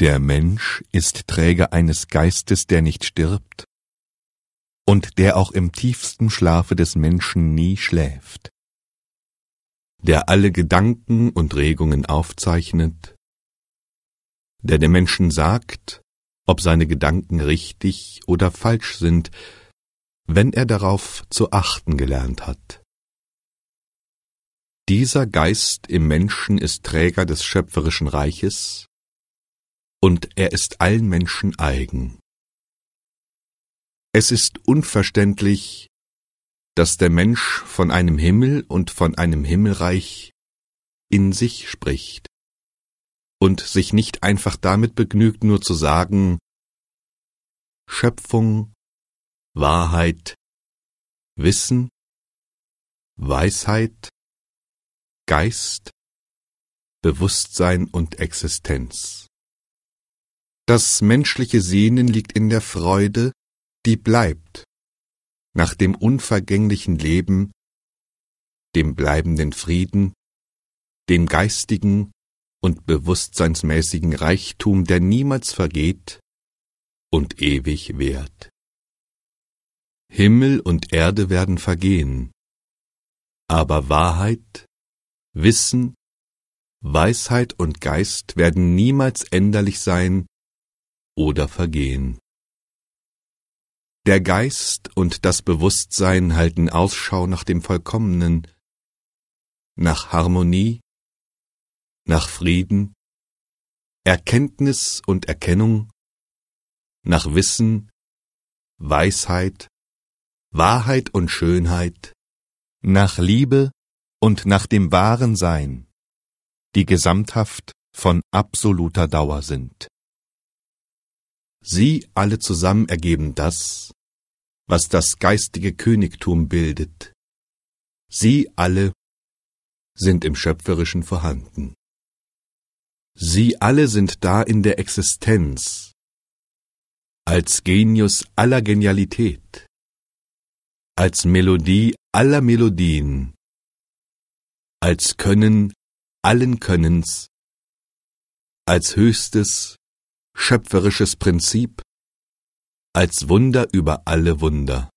Der Mensch ist Träger eines Geistes, der nicht stirbt und der auch im tiefsten Schlafe des Menschen nie schläft, der alle Gedanken und Regungen aufzeichnet, der dem Menschen sagt, ob seine Gedanken richtig oder falsch sind, wenn er darauf zu achten gelernt hat. Dieser Geist im Menschen ist Träger des schöpferischen Reiches, und er ist allen Menschen eigen. Es ist unverständlich, dass der Mensch von einem Himmel und von einem Himmelreich in sich spricht und sich nicht einfach damit begnügt, nur zu sagen, Schöpfung, Wahrheit, Wissen, Weisheit, Geist, Bewusstsein und Existenz. Das menschliche Sehnen liegt in der Freude, die bleibt, nach dem unvergänglichen Leben, dem bleibenden Frieden, dem geistigen und bewusstseinsmäßigen Reichtum, der niemals vergeht und ewig währt. Himmel und Erde werden vergehen, aber Wahrheit, Wissen, Weisheit und Geist werden niemals änderlich sein oder vergehen. Der Geist und das Bewusstsein halten Ausschau nach dem Vollkommenen, nach Harmonie, nach Frieden, Erkenntnis und Erkennung, nach Wissen, Weisheit, Wahrheit und Schönheit, nach Liebe und nach dem wahren Sein, die gesamthaft von absoluter Dauer sind. Sie alle zusammen ergeben das, was das geistige Königtum bildet. Sie alle sind im Schöpferischen vorhanden. Sie alle sind da in der Existenz, als Genius aller Genialität, als Melodie aller Melodien, als Können allen Könnens, als höchstes schöpferisches Prinzip, als Wunder über alle Wunder.